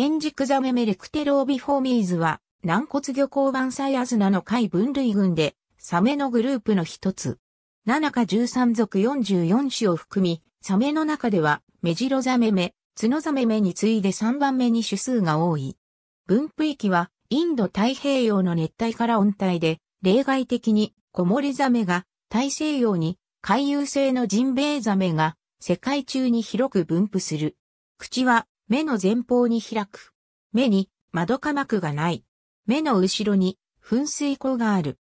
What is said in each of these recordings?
天竺ザメメレクテロービフォーミーズは、軟骨魚交番サイアズナの貝分類群で、サメのグループの一つ。7か13属44種を含み、サメの中では、メジロザメメ、ツノザメメに次いで3番目に種数が多い。分布域は、インド太平洋の熱帯から温帯で、例外的に、コモリザメが、大西洋に、海遊性のジンベエザメが、世界中に広く分布する。口は、目の前方に開く。目に窓科膜がない。目の後ろに噴水口がある。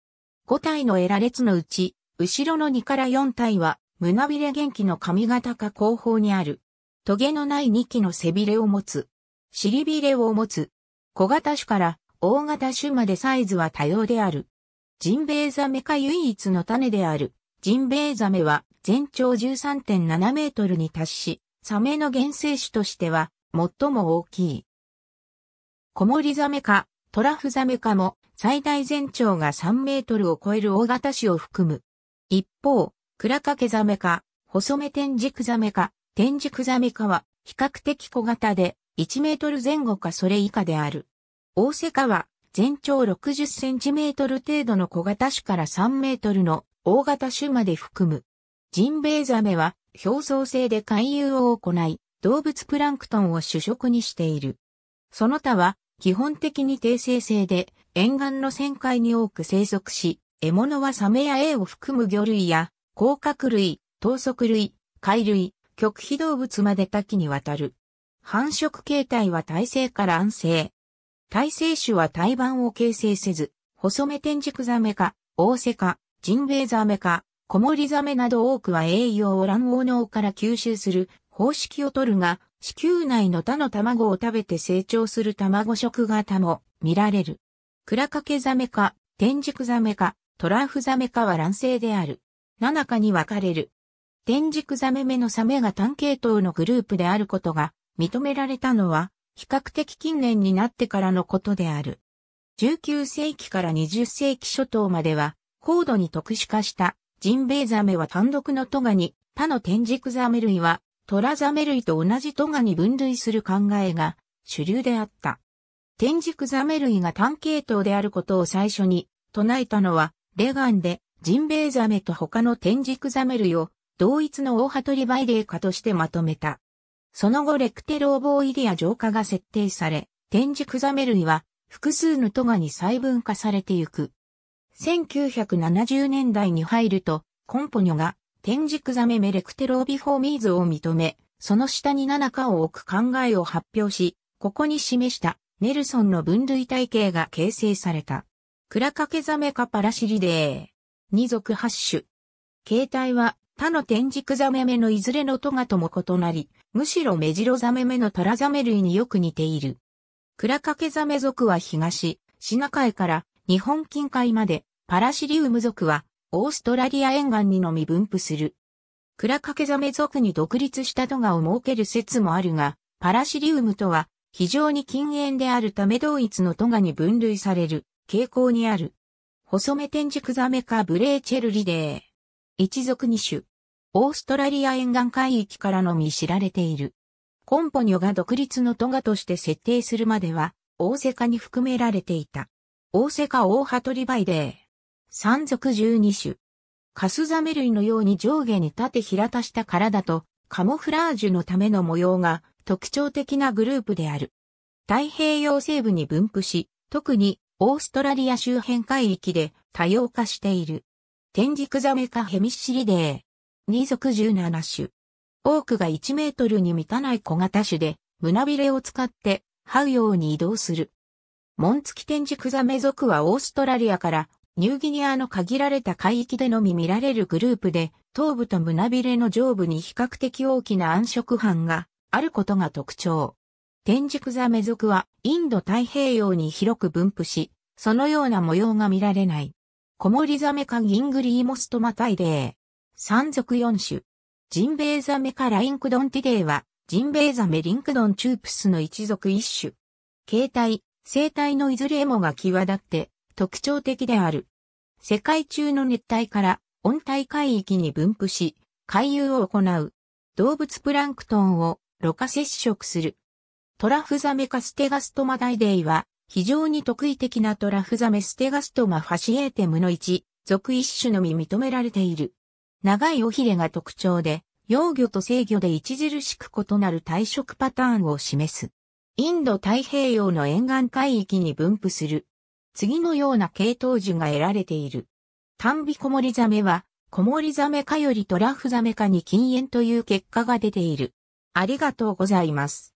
5体のエラ列のうち、後ろの2から4体は胸びれ元気の髪型か後方にある。トゲのない2機の背びれを持つ。尻びれを持つ。小型種から大型種までサイズは多様である。ジンベエザメか唯一の種である。ジンベエザメは全長13.7メートルに達し、サメの原生種としては最も大きい。コモリザメ科、トラフザメ科も最大全長が3メートルを超える大型種を含む。一方、クラカケザメ科、細目天竺ザメ科、天竺ザメ科は比較的小型で1メートル前後かそれ以下である。大セカは全長60センチメートル程度の小型種から3メートルの大型種まで含む。ジンベエザメは表層性で回遊を行い、動物プランクトンを主食にしている。その他は基本的に低生性で沿岸の旋回に多く生息し、獲物はサメやエイを含む魚類や甲殻類、等足類、貝類、極秘動物まで多岐にわたる。繁殖形態は耐性から安静。耐性種は胎盤を形成せず、細目天竺ザメか、大瀬か、ジンベエザメか、コモリザメなど多くは栄養を卵黄脳から吸収する方式を取るが、子宮内の他の卵を食べて成長する卵食型も見られる。クラカケザメか、天竺ザメか、トラフザメかは卵性である。七かに分かれる。天竺ザメ目のサメが単系統のグループであることが認められたのは、比較的近年になってからのことである。19世紀から20世紀初頭までは、高度に特殊化したジンベエザメは単独のトガに、他の天竺ザメ類はトラザメ類と同じトガに分類する考えが主流であった。天竺ザメ類が単系統であることを最初に唱えたのはレガンでジンベエザメと他の天竺ザメ類を同一の大ハトリバイデイ化としてまとめた。その後レクテローボーイディア浄化が設定され、天竺ザメ類は複数のトガに細分化されていく。1970年代に入ると、コンポニョが天竺ザメメレクテロービフォーミーズを認め、その下に7かを置く考えを発表し、ここに示したネルソンの分類体系が形成された。クラカケザメかパラシリデー。二属8種。形態は他の天竺ザメ目のいずれのトガとも異なり、むしろメジロザメ目のタラザメ類によく似ている。クラカケザメ属は東、シナ海から日本近海まで、パラシリウム属はオーストラリア沿岸にのみ分布する。クラカケザメ族に独立したトガを設ける説もあるが、パラシリウムとは非常に禁煙であるため同一のトガに分類される傾向にある。細目天竺ザメかブレーチェルリデー。一族二種。オーストラリア沿岸海域からのみ知られている。コンポニョが独立のトガとして設定するまでは、大セカに含められていた。大セカオーハトリバイデー。山属十二種。カスザメ類のように上下に縦平たした体とカモフラージュのための模様が特徴的なグループである。太平洋西部に分布し、特にオーストラリア周辺海域で多様化している。天竺ザメかヘミシリデー。二族十七種。多くが1メートルに満たない小型種で、胸びれを使って、這うように移動する。ン付き天竺ザメ属はオーストラリアからニューギニアの限られた海域でのみ見られるグループで、頭部と胸びれの上部に比較的大きな暗色斑があることが特徴。天竺ザメ属はインド太平洋に広く分布し、そのような模様が見られない。コモリザメかギングリーモストマタイデー。三属四種。ジンベエザメかラインクドンティデーは、ジンベエザメリンクドンチュープスの一属一種。形態、生態のいずれもが際立って、特徴的である。世界中の熱帯から温帯海域に分布し、回遊を行う。動物プランクトンをろ過接触する。トラフザメカステガストマダイデイは、非常に特異的なトラフザメステガストマファシエーテムの一、属一種のみ認められている。長い尾ひれが特徴で、幼魚と生魚で著しく異なる体色パターンを示す。インド太平洋の沿岸海域に分布する。次のような系統樹が得られている。単尾コモリザメは、コモリザメかよりトラフザメかに禁煙という結果が出ている。ありがとうございます。